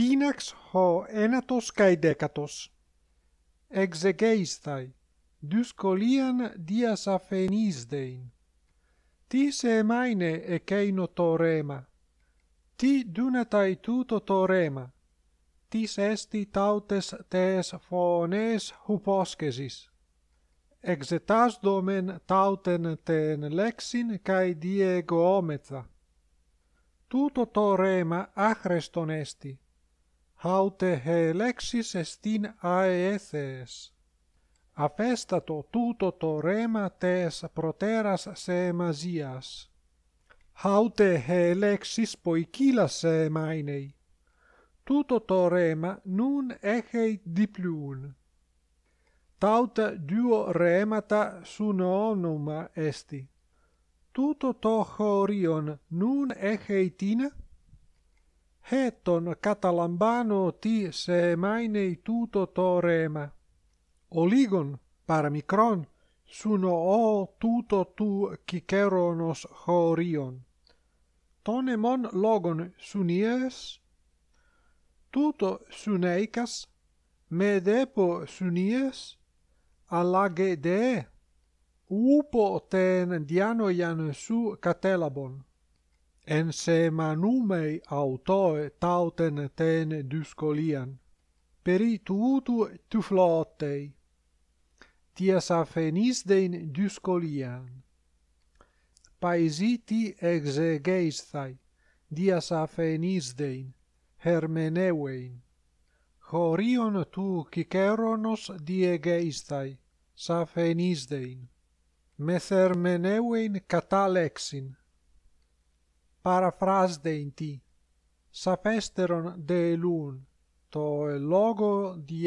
Pinax ho enatos cae decatos. Exegeistai. Duscolian dias affenisdein. Tis emaine eceino torema. Ti dunatai tuto torema. Tis esti tautes tes faones huposcesis. Exetasdomen tauten ten lexin cae diegoometa. Tuto torema achreston esti. Haute he lexis estin ae ethees. Avestato tuto to rema tes proteras semazias. Haute he lexis poikilas semainei. Tuto to rema nun ehei dipliun. Tauta duo remata sunonuma esti. Tuto to chorion nun ehei tina. Heton catalambano ti se maenei tuto to Oligon, paramicron, suno o tuto tu ciceronos horion. Tonemon logon sunies? Tuto suneicas, me depo sunies? Allage dee? Upo ten dianoian su catelabon en se manumei autoe tauten tene duscolian, peritutu tu flottei. ties afenis dein duscolian. Paisiti exegeistai, dias afenis dein, hermenevein, Horion tu Ciceronos diegeistai sa fenisdein me thermeneuin catalexin Para frasde in ti sapesteron de lun to ilogo di